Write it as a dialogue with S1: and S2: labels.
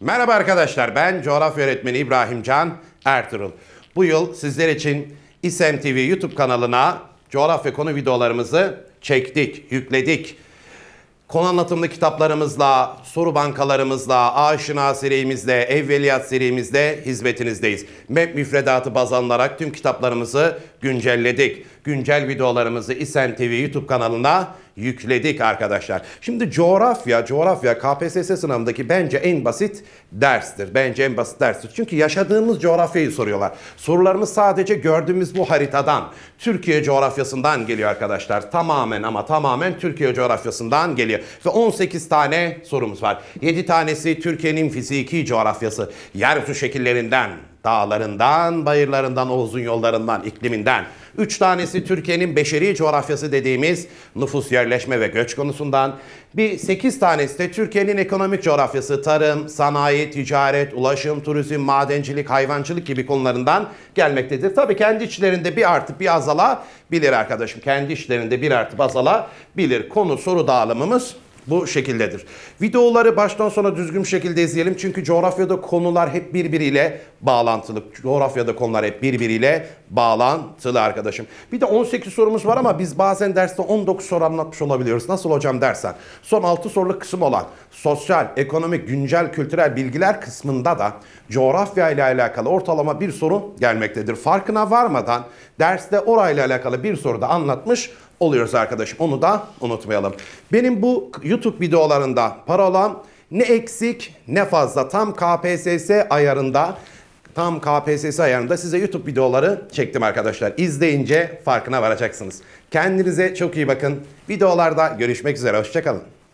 S1: Merhaba arkadaşlar, ben coğrafya öğretmeni İbrahim Can Ertuğrul. Bu yıl sizler için İSEM TV YouTube kanalına coğrafya konu videolarımızı çektik, yükledik. Konu anlatımlı kitaplarımızla, soru bankalarımızla, aşina serimizle, evveliyat serimizle hizmetinizdeyiz. MEP müfredatı baz alınarak tüm kitaplarımızı güncelledik güncel videolarımızı İSEM TV YouTube kanalına yükledik arkadaşlar. Şimdi coğrafya, coğrafya KPSS sınavındaki bence en basit derstir. Bence en basit derstir. Çünkü yaşadığımız coğrafyayı soruyorlar. Sorularımız sadece gördüğümüz bu haritadan, Türkiye coğrafyasından geliyor arkadaşlar. Tamamen ama tamamen Türkiye coğrafyasından geliyor. Ve 18 tane sorumuz var. 7 tanesi Türkiye'nin fiziki coğrafyası, yer su şekillerinden Dağlarından, bayırlarından, o uzun yollarından, ikliminden. Üç tanesi Türkiye'nin beşeri coğrafyası dediğimiz nüfus yerleşme ve göç konusundan. Bir sekiz tanesi de Türkiye'nin ekonomik coğrafyası, tarım, sanayi, ticaret, ulaşım, turizm, madencilik, hayvancılık gibi konularından gelmektedir. Tabii kendi içlerinde bir artıp bir azala bilir arkadaşım. Kendi içlerinde bir artıp azala bilir. Konu soru dağılımımız bu şekildedir. Videoları baştan sona düzgün şekilde izleyelim. Çünkü coğrafyada konular hep birbiriyle bağlantılı. Coğrafyada konular hep birbiriyle bağlantılı arkadaşım. Bir de 18 sorumuz var ama biz bazen derste 19 soru anlatmış olabiliyoruz. Nasıl hocam dersen. Son 6 soruluk kısım olan sosyal, ekonomik, güncel, kültürel bilgiler kısmında da coğrafya ile alakalı ortalama bir soru gelmektedir. Farkına varmadan derste orayla alakalı bir soru da anlatmış oluyoruz arkadaşım. Onu da unutmayalım. Benim bu YouTube videolarında parolam ne eksik ne fazla tam KPSS ayarında tam KPSS ayarında size YouTube videoları çektim arkadaşlar. İzleyince farkına varacaksınız. Kendinize çok iyi bakın. Videolarda görüşmek üzere. Hoşçakalın.